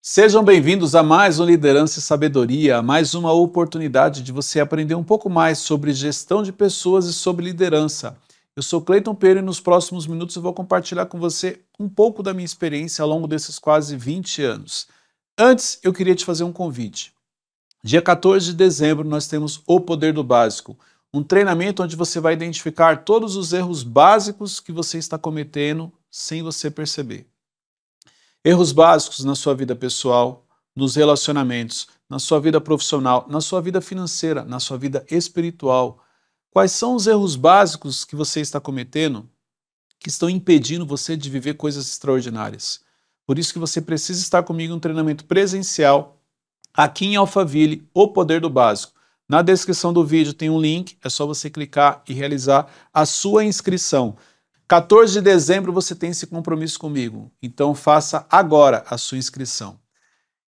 Sejam bem-vindos a mais um Liderança e Sabedoria, mais uma oportunidade de você aprender um pouco mais sobre gestão de pessoas e sobre liderança. Eu sou Cleiton Pereira e nos próximos minutos eu vou compartilhar com você um pouco da minha experiência ao longo desses quase 20 anos. Antes, eu queria te fazer um convite. Dia 14 de dezembro nós temos O Poder do Básico, um treinamento onde você vai identificar todos os erros básicos que você está cometendo sem você perceber. Erros básicos na sua vida pessoal, nos relacionamentos, na sua vida profissional, na sua vida financeira, na sua vida espiritual. Quais são os erros básicos que você está cometendo que estão impedindo você de viver coisas extraordinárias? Por isso que você precisa estar comigo em um treinamento presencial aqui em Alphaville, o poder do básico. Na descrição do vídeo tem um link, é só você clicar e realizar a sua inscrição. 14 de dezembro você tem esse compromisso comigo, então faça agora a sua inscrição.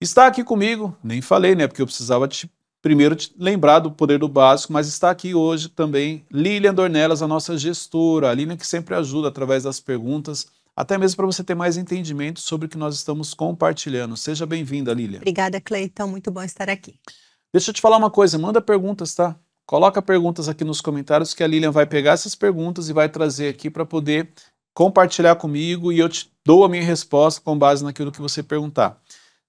Está aqui comigo, nem falei, né? Porque eu precisava te, primeiro te lembrar do poder do básico, mas está aqui hoje também Lilian Dornelas, a nossa gestora, a Lilian que sempre ajuda através das perguntas até mesmo para você ter mais entendimento sobre o que nós estamos compartilhando. Seja bem-vinda, Lilian. Obrigada, Cleiton. Muito bom estar aqui. Deixa eu te falar uma coisa, manda perguntas, tá? Coloca perguntas aqui nos comentários que a Lilian vai pegar essas perguntas e vai trazer aqui para poder compartilhar comigo e eu te dou a minha resposta com base naquilo que você perguntar.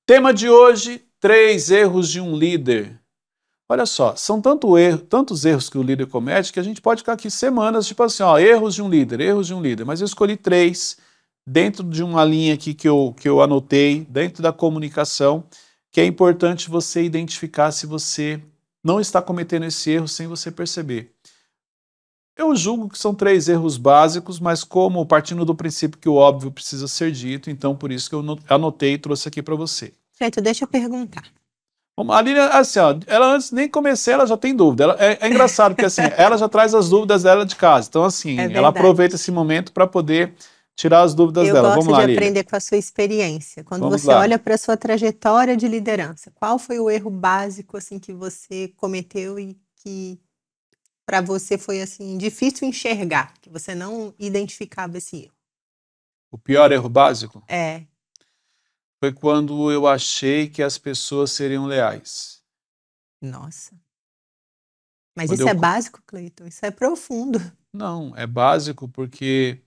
Tema de hoje: três erros de um líder. Olha só, são tanto erro, tantos erros que o líder comete que a gente pode ficar aqui semanas, tipo assim, ó, erros de um líder, erros de um líder. Mas eu escolhi três dentro de uma linha aqui que eu, que eu anotei, dentro da comunicação, que é importante você identificar se você não está cometendo esse erro sem você perceber. Eu julgo que são três erros básicos, mas como partindo do princípio que o óbvio precisa ser dito, então por isso que eu anotei e trouxe aqui para você. Certo, deixa eu perguntar. A Lilian, assim, ó, ela antes nem comecei, ela já tem dúvida. Ela, é, é, engraçado, porque assim, ela já traz as dúvidas dela de casa. Então, assim, é ela aproveita esse momento para poder tirar as dúvidas eu dela. Vamos lá, Eu gosto de Lilian. aprender com a sua experiência. Quando Vamos você lá. olha para a sua trajetória de liderança, qual foi o erro básico assim que você cometeu e que para você foi assim difícil enxergar, que você não identificava esse erro? O pior erro básico? É. Foi quando eu achei que as pessoas seriam leais. Nossa. Mas quando isso eu... é básico, Cleiton? Isso é profundo. Não, é básico porque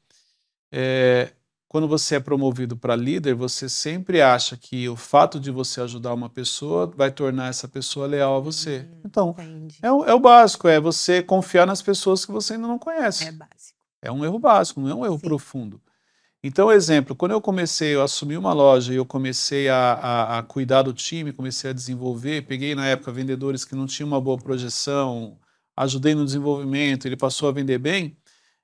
é, quando você é promovido para líder, você sempre acha que o fato de você ajudar uma pessoa vai tornar essa pessoa leal a você. Uhum, então, é o, é o, básico, é você confiar nas pessoas que você ainda não conhece. É básico. É um erro básico, não é um erro Sim. profundo. Então, exemplo, quando eu comecei, eu assumi uma loja e eu comecei a, a, a, cuidar do time, comecei a desenvolver, peguei na época vendedores que não tinham uma boa projeção, ajudei no desenvolvimento, ele passou a vender bem.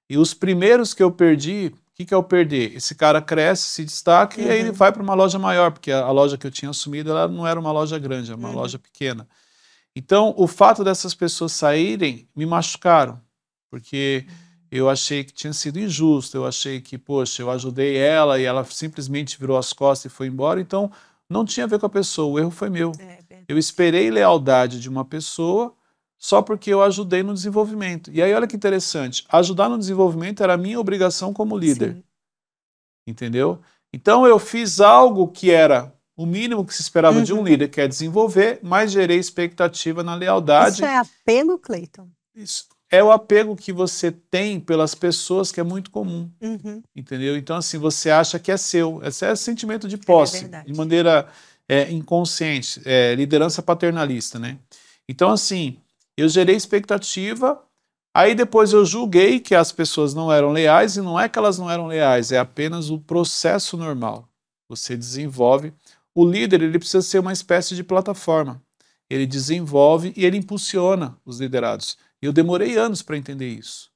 E os primeiros que eu perdi o que, que é o perder? Esse cara cresce, se destaca uhum. e aí ele uhum. vai para uma loja maior, porque a, a, loja que eu tinha assumido ela não era uma loja grande, era uma uhum. loja pequena. Então, o fato dessas pessoas saírem me machucaram, porque uhum. eu achei que tinha sido injusto, eu achei que, poxa, eu ajudei ela e ela simplesmente virou as costas e foi embora. Então, não tinha a ver com a pessoa, o erro foi meu. É, eu esperei lealdade de uma pessoa só porque eu ajudei no desenvolvimento. E aí, olha que interessante, ajudar no desenvolvimento era a minha obrigação como líder. Sim. Entendeu? Então, eu fiz algo que era o mínimo que se esperava uhum. de um uhum. líder, que é desenvolver, mas gerei expectativa na lealdade. Isso é apego, Cleiton? Isso. É o apego que você tem pelas pessoas que é muito comum. Uhum. Entendeu? Então, assim, você acha que é seu. Esse é sentimento de é posse, é de maneira é, inconsciente, é, liderança paternalista, né? Então, assim, eu gerei expectativa, aí depois eu julguei que as pessoas não eram leais, e não é que elas não eram leais, é apenas o processo normal. Você desenvolve. O líder ele precisa ser uma espécie de plataforma. Ele desenvolve e ele impulsiona os liderados. E eu demorei anos para entender isso.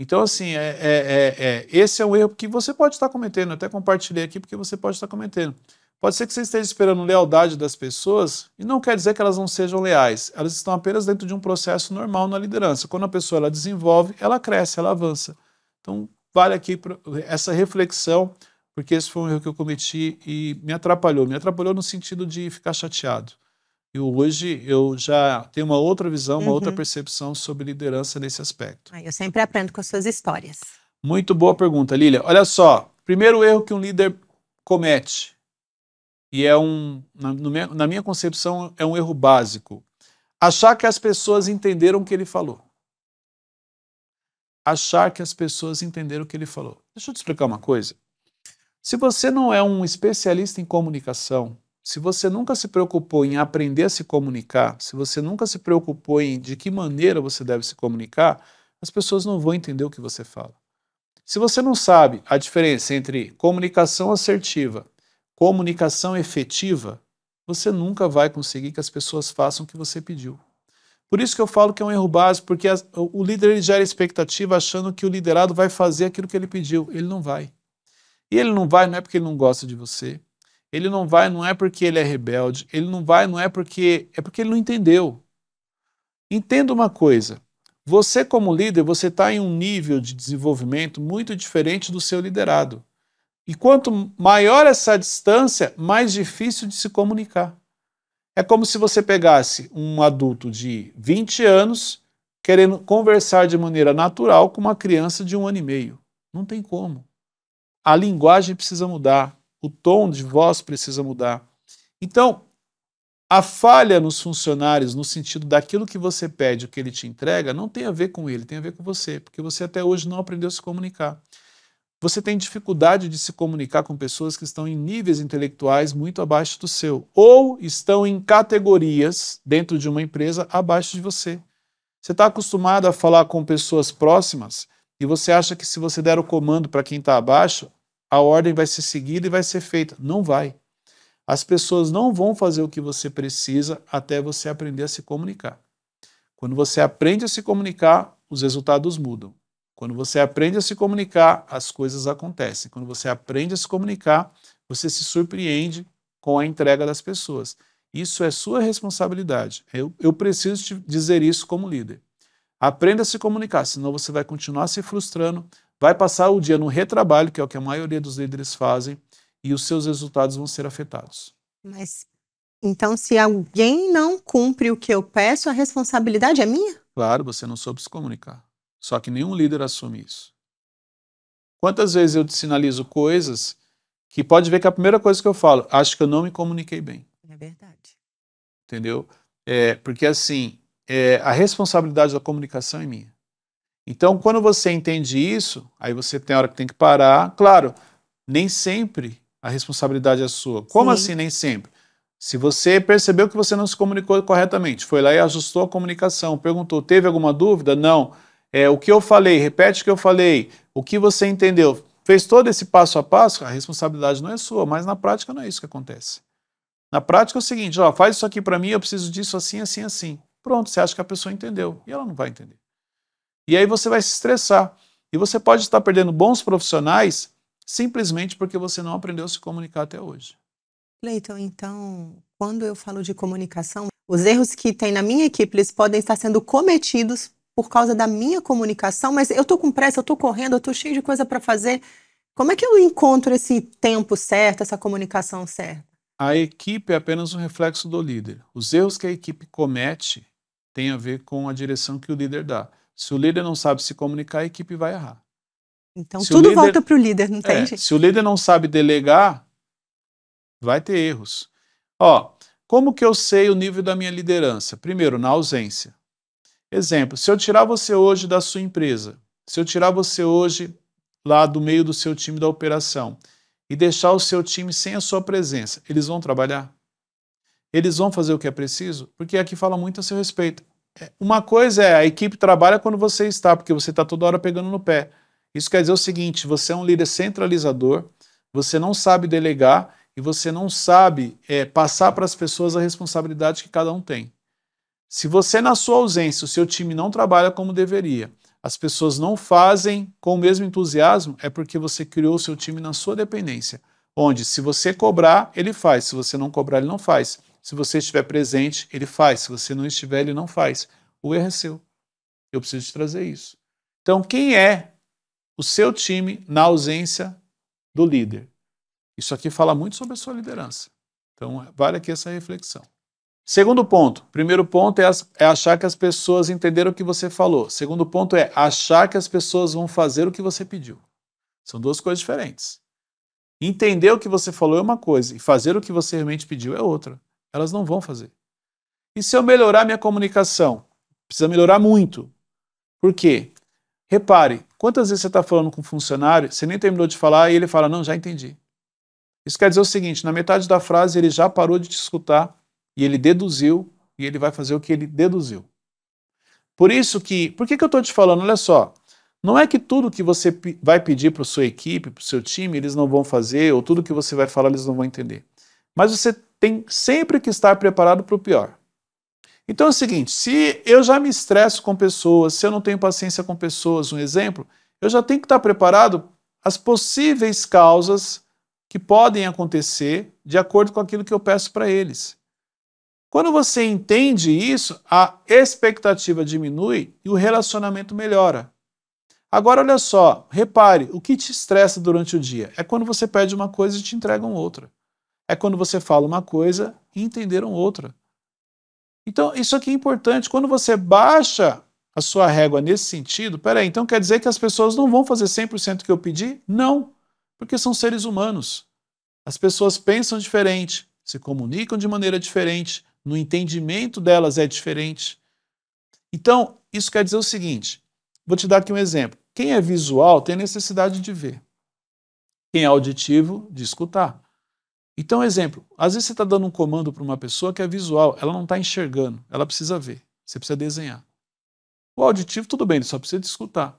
Então, assim, é, é, é, é, esse é um erro que você pode estar cometendo. Eu até compartilhei aqui porque você pode estar cometendo. Pode ser que você esteja esperando lealdade das pessoas e não quer dizer que elas não sejam leais. Elas estão apenas dentro de um processo normal na liderança. Quando a pessoa ela desenvolve, ela cresce, ela avança. Então, vale aqui essa reflexão, porque esse foi um erro que eu cometi e me atrapalhou. Me atrapalhou no sentido de ficar chateado. E hoje eu já tenho uma outra visão, uma uhum. outra percepção sobre liderança nesse aspecto. Ah, eu sempre aprendo com as suas histórias. Muito boa pergunta, Lilia. Olha só, primeiro erro que um líder comete e é um, na, minha, na minha concepção, é um erro básico. Achar que as pessoas entenderam o que ele falou. Achar que as pessoas entenderam o que ele falou. Deixa eu te explicar uma coisa. Se você não é um especialista em comunicação, se você nunca se preocupou em aprender a se comunicar, se você nunca se preocupou em de que maneira você deve se comunicar, as pessoas não vão entender o que você fala. Se você não sabe a diferença entre comunicação assertiva comunicação efetiva, você nunca vai conseguir que as pessoas façam o que você pediu. Por isso que eu falo que é um erro básico, porque as, o líder ele gera expectativa achando que o liderado vai fazer aquilo que ele pediu. Ele não vai. E ele não vai não é porque ele não gosta de você. Ele não vai não é porque ele é rebelde. Ele não vai não é porque é porque ele não entendeu. Entenda uma coisa. Você como líder, você está em um nível de desenvolvimento muito diferente do seu liderado. E quanto maior essa distância, mais difícil de se comunicar. É como se você pegasse um adulto de 20 anos querendo conversar de maneira natural com uma criança de um ano e meio. Não tem como. A linguagem precisa mudar, o tom de voz precisa mudar. Então, a falha nos funcionários, no sentido daquilo que você pede, o que ele te entrega, não tem a ver com ele, tem a ver com você, porque você até hoje não aprendeu a se comunicar. Você tem dificuldade de se comunicar com pessoas que estão em níveis intelectuais muito abaixo do seu, ou estão em categorias dentro de uma empresa abaixo de você. Você está acostumado a falar com pessoas próximas e você acha que se você der o comando para quem está abaixo, a ordem vai ser seguida e vai ser feita. Não vai. As pessoas não vão fazer o que você precisa até você aprender a se comunicar. Quando você aprende a se comunicar, os resultados mudam. Quando você aprende a se comunicar, as coisas acontecem. Quando você aprende a se comunicar, você se surpreende com a entrega das pessoas. Isso é sua responsabilidade. Eu, eu preciso te dizer isso como líder. Aprenda a se comunicar, senão você vai continuar se frustrando, vai passar o dia no retrabalho, que é o que a maioria dos líderes fazem, e os seus resultados vão ser afetados. Mas então, se alguém não cumpre o que eu peço, a responsabilidade é minha? Claro, você não soube se comunicar. Só que nenhum líder assume isso. Quantas vezes eu te sinalizo coisas que pode ver que a primeira coisa que eu falo, acho que eu não me comuniquei bem. É verdade. Entendeu? É, porque assim, é, a responsabilidade da comunicação é minha. Então, quando você entende isso, aí você tem hora que tem que parar. Claro, nem sempre a responsabilidade é sua. Como Sim. assim nem sempre? Se você percebeu que você não se comunicou corretamente, foi lá e ajustou a comunicação, perguntou, teve alguma dúvida? Não. É, o que eu falei, repete o que eu falei, o que você entendeu. Fez todo esse passo a passo, a responsabilidade não é sua, mas na prática não é isso que acontece. Na prática é o seguinte, ó, faz isso aqui para mim, eu preciso disso assim, assim, assim. Pronto, você acha que a pessoa entendeu e ela não vai entender. E aí você vai se estressar. E você pode estar perdendo bons profissionais simplesmente porque você não aprendeu a se comunicar até hoje. Leiton, então, quando eu falo de comunicação, os erros que tem na minha equipe, eles podem estar sendo cometidos por causa da minha comunicação, mas eu estou com pressa, eu estou correndo, eu estou cheio de coisa para fazer. Como é que eu encontro esse tempo certo, essa comunicação certa? A equipe é apenas um reflexo do líder. Os erros que a equipe comete têm a ver com a direção que o líder dá. Se o líder não sabe se comunicar, a equipe vai errar. Então se tudo líder... volta para o líder, não tem é, jeito. Se o líder não sabe delegar, vai ter erros. Ó, como que eu sei o nível da minha liderança? Primeiro, na ausência. Exemplo, se eu tirar você hoje da sua empresa, se eu tirar você hoje lá do meio do seu time da operação e deixar o seu time sem a sua presença, eles vão trabalhar? Eles vão fazer o que é preciso? Porque aqui fala muito a seu respeito. É, uma coisa é a equipe trabalha quando você está, porque você está toda hora pegando no pé. Isso quer dizer o seguinte: você é um líder centralizador, você não sabe delegar e você não sabe é, passar para as pessoas a responsabilidade que cada um tem. Se você, na sua ausência, o seu time não trabalha como deveria, as pessoas não fazem com o mesmo entusiasmo, é porque você criou o seu time na sua dependência. Onde, se você cobrar, ele faz, se você não cobrar, ele não faz. Se você estiver presente, ele faz, se você não estiver, ele não faz. O erro é seu. Eu preciso te trazer isso. Então, quem é o seu time na ausência do líder? Isso aqui fala muito sobre a sua liderança. Então, vale aqui essa reflexão. Segundo ponto, primeiro ponto é, as, é, achar que as pessoas entenderam o que você falou. Segundo ponto é achar que as pessoas vão fazer o que você pediu. São duas coisas diferentes. Entender o que você falou é uma coisa e fazer o que você realmente pediu é outra. Elas não vão fazer. E se eu melhorar minha comunicação? Precisa melhorar muito. Por quê? Repare, quantas vezes você está falando com um funcionário, você nem terminou de falar e ele fala, não, já entendi. Isso quer dizer o seguinte, na metade da frase ele já parou de te escutar e ele deduziu, e ele vai fazer o que ele deduziu. Por isso que, por que, que eu estou te falando? Olha só, não é que tudo que você vai pedir para sua equipe, para o seu time, eles não vão fazer, ou tudo que você vai falar eles não vão entender. Mas você tem sempre que estar preparado para o pior. Então é o seguinte: se eu já me estresso com pessoas, se eu não tenho paciência com pessoas, um exemplo, eu já tenho que estar preparado às possíveis causas que podem acontecer de acordo com aquilo que eu peço para eles. Quando você entende isso, a expectativa diminui e o relacionamento melhora. Agora, olha só, repare, o que te estressa durante o dia? É quando você pede uma coisa e te entregam outra. É quando você fala uma coisa e entenderam outra. Então, isso aqui é importante. Quando você baixa a sua régua nesse sentido, peraí, então quer dizer que as pessoas não vão fazer 100% que eu pedi? Não, porque são seres humanos. As pessoas pensam diferente, se comunicam de maneira diferente, no entendimento delas é diferente. Então, isso quer dizer o seguinte: vou te dar aqui um exemplo. Quem é visual tem necessidade de ver. Quem é auditivo, de escutar. Então, exemplo: às vezes você está dando um comando para uma pessoa que é visual, ela não está enxergando, ela precisa ver, você precisa desenhar. O auditivo, tudo bem, ele só precisa de escutar.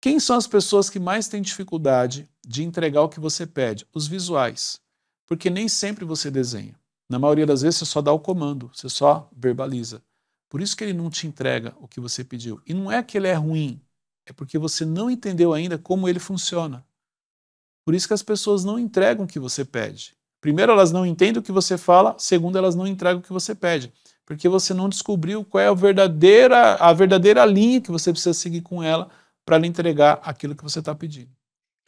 Quem são as pessoas que mais têm dificuldade de entregar o que você pede? Os visuais. Porque nem sempre você desenha. Na maioria das vezes, você só dá o comando, você só verbaliza. Por isso que ele não te entrega o que você pediu. E não é que ele é ruim, é porque você não entendeu ainda como ele funciona. Por isso que as pessoas não entregam o que você pede. Primeiro, elas não entendem o que você fala, segundo, elas não entregam o que você pede, porque você não descobriu qual é a verdadeira, a verdadeira linha que você precisa seguir com ela para lhe entregar aquilo que você está pedindo.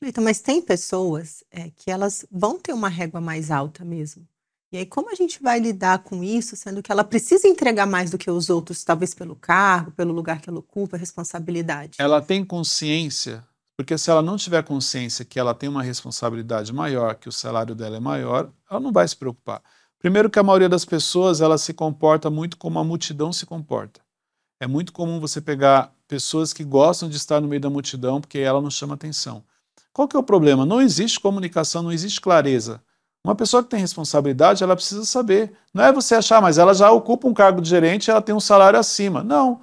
Cleiton, mas tem pessoas é, que elas vão ter uma régua mais alta mesmo. E aí, como a gente vai lidar com isso, sendo que ela precisa entregar mais do que os outros, talvez pelo cargo, pelo lugar que ela ocupa, responsabilidade? Ela tem consciência, porque se ela não tiver consciência que ela tem uma responsabilidade maior, que o salário dela é maior, ela não vai se preocupar. Primeiro que a maioria das pessoas, ela se comporta muito como a multidão se comporta. É muito comum você pegar pessoas que gostam de estar no meio da multidão porque ela não chama atenção. Qual que é o problema? Não existe comunicação, não existe clareza. Uma pessoa que tem responsabilidade, ela precisa saber. Não é você achar, mas ela já ocupa um cargo de gerente, ela tem um salário acima. Não.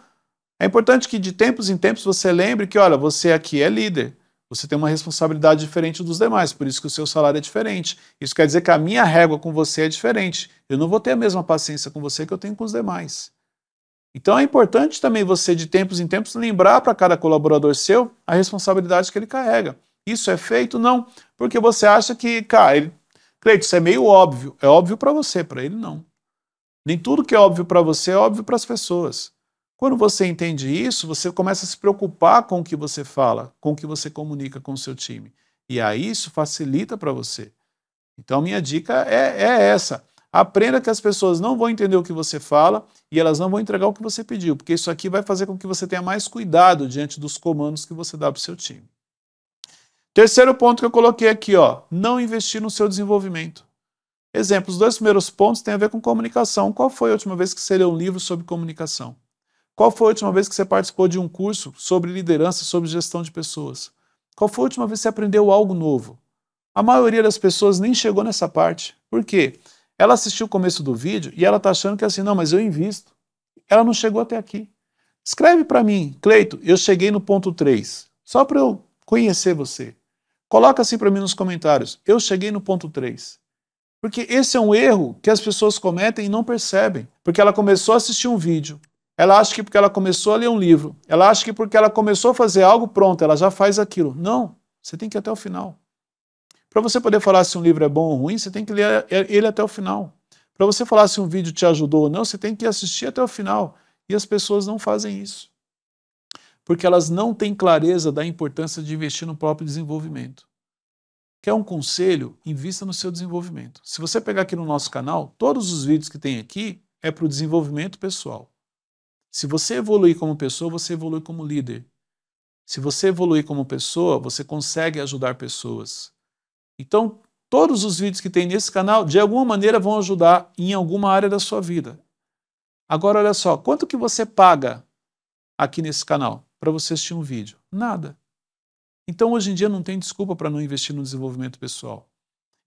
É importante que de tempos em tempos você lembre que, olha, você aqui é líder. Você tem uma responsabilidade diferente dos demais, por isso que o seu salário é diferente. Isso quer dizer que a minha régua com você é diferente. Eu não vou ter a mesma paciência com você que eu tenho com os demais. Então é importante também você, de tempos em tempos, lembrar para cada colaborador seu a responsabilidade que ele carrega. Isso é feito? Não. Porque você acha que, cara, ele Cleito, isso é meio óbvio. É óbvio para você, para ele não. Nem tudo que é óbvio para você é óbvio para as pessoas. Quando você entende isso, você começa a se preocupar com o que você fala, com o que você comunica com o seu time. E aí isso facilita para você. Então, minha dica é, é, essa. Aprenda que as pessoas não vão entender o que você fala e elas não vão entregar o que você pediu, porque isso aqui vai fazer com que você tenha mais cuidado diante dos comandos que você dá para o seu time. Terceiro ponto que eu coloquei aqui, ó, não investir no seu desenvolvimento. Exemplo, os dois primeiros pontos têm a ver com comunicação. Qual foi a última vez que você leu um livro sobre comunicação? Qual foi a última vez que você participou de um curso sobre liderança, sobre gestão de pessoas? Qual foi a última vez que você aprendeu algo novo? A maioria das pessoas nem chegou nessa parte. Por quê? Ela assistiu o começo do vídeo e ela está achando que é assim, não, mas eu invisto. Ela não chegou até aqui. Escreve para mim, Cleito, eu cheguei no ponto 3, só para eu conhecer você. Coloca assim para mim nos comentários. Eu cheguei no ponto 3. Porque esse é um erro que as pessoas cometem e não percebem. Porque ela começou a assistir um vídeo, ela acha que porque ela começou a ler um livro, ela acha que porque ela começou a fazer algo, pronto, ela já faz aquilo. Não, você tem que ir até o final. Para você poder falar se um livro é bom ou ruim, você tem que ler é, ele até o final. Para você falar se um vídeo te ajudou ou não, você tem que assistir até o final. E as pessoas não fazem isso porque elas não têm clareza da importância de investir no próprio desenvolvimento. Quer um conselho? Invista no seu desenvolvimento. Se você pegar aqui no nosso canal, todos os vídeos que tem aqui é para o desenvolvimento pessoal. Se você evoluir como pessoa, você evolui como líder. Se você evoluir como pessoa, você consegue ajudar pessoas. Então, todos os vídeos que tem nesse canal, de alguma maneira, vão ajudar em alguma área da sua vida. Agora, olha só, quanto que você paga aqui nesse canal? para você assistir um vídeo? Nada. Então, hoje em dia, não tem desculpa para não investir no desenvolvimento pessoal.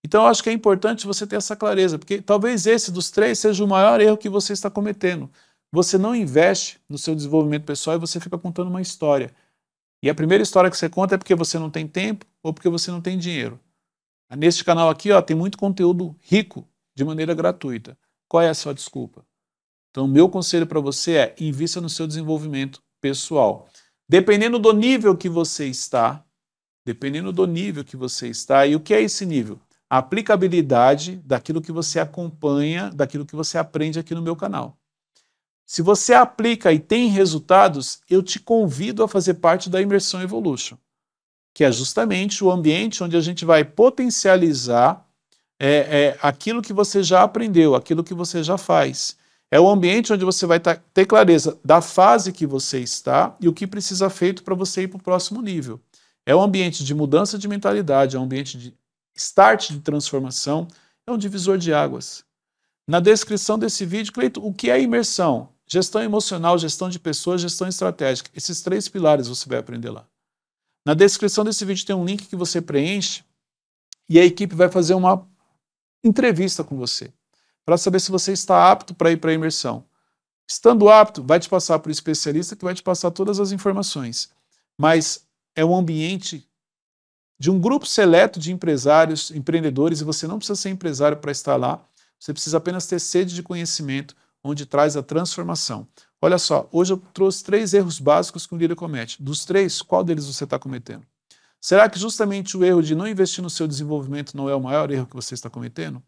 Então, eu acho que é importante você ter essa clareza, porque talvez esse dos três seja o maior erro que você está cometendo. Você não investe no seu desenvolvimento pessoal e você fica contando uma história. E a primeira história que você conta é porque você não tem tempo ou porque você não tem dinheiro. Neste canal aqui, ó, tem muito conteúdo rico de maneira gratuita. Qual é a sua desculpa? Então, meu conselho para você é invista no seu desenvolvimento pessoal. Dependendo do nível que você está, dependendo do nível que você está, e o que é esse nível? A aplicabilidade daquilo que você acompanha, daquilo que você aprende aqui no meu canal. Se você aplica e tem resultados, eu te convido a fazer parte da imersão Evolution, que é justamente o ambiente onde a gente vai potencializar é, é, aquilo que você já aprendeu, aquilo que você já faz. É o ambiente onde você vai tá, ter clareza da fase que você está e o que precisa feito para você ir para o próximo nível. É um ambiente de mudança de mentalidade, é um ambiente de start de transformação, é um divisor de águas. Na descrição desse vídeo, Cleito, o que é imersão? Gestão emocional, gestão de pessoas, gestão estratégica. Esses três pilares você vai aprender lá. Na descrição desse vídeo tem um link que você preenche e a equipe vai fazer uma entrevista com você para saber se você está apto para ir para a imersão. Estando apto, vai te passar para o especialista que vai te passar todas as informações. Mas é um ambiente de um grupo seleto de empresários, empreendedores, e você não precisa ser empresário para estar lá, você precisa apenas ter sede de conhecimento, onde traz a transformação. Olha só, hoje eu trouxe três erros básicos que um líder comete. Dos três, qual deles você está cometendo? Será que justamente o erro de não investir no seu desenvolvimento não é o maior erro que você está cometendo?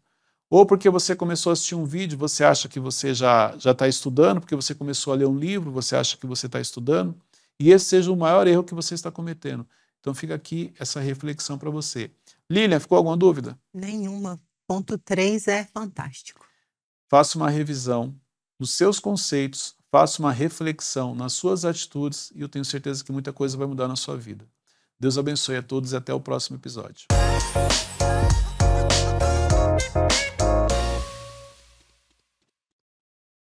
Ou porque você começou a assistir um vídeo, você acha que você já está estudando, porque você começou a ler um livro, você acha que você está estudando, e esse seja o maior erro que você está cometendo. Então fica aqui essa reflexão para você. Lilian, ficou alguma dúvida? Nenhuma. Ponto 3 é fantástico. Faça uma revisão dos seus conceitos, faça uma reflexão nas suas atitudes e eu tenho certeza que muita coisa vai mudar na sua vida. Deus abençoe a todos e até o próximo episódio.